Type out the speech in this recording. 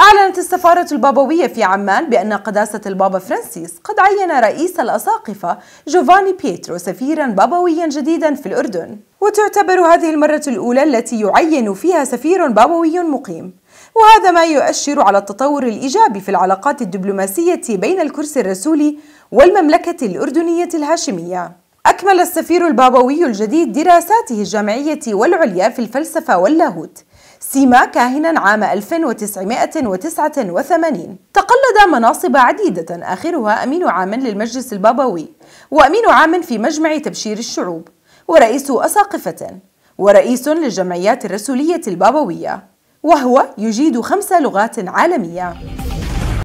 أعلنت السفارة البابوية في عمان بأن قداسة البابا فرانسيس قد عين رئيس الأساقفة جوفاني بيترو سفيرا بابويا جديدا في الأردن وتعتبر هذه المرة الأولى التي يعين فيها سفير بابوي مقيم وهذا ما يؤشر على التطور الإيجابي في العلاقات الدبلوماسية بين الكرسي الرسولي والمملكة الأردنية الهاشمية أكمل السفير البابوي الجديد دراساته الجامعية والعليا في الفلسفة واللاهوت سيما كاهنا عام 1989 تقلد مناصب عديدة آخرها أمين عام للمجلس البابوي وأمين عام في مجمع تبشير الشعوب ورئيس أساقفة ورئيس للجمعيات الرسولية البابوية وهو يجيد خمس لغات عالمية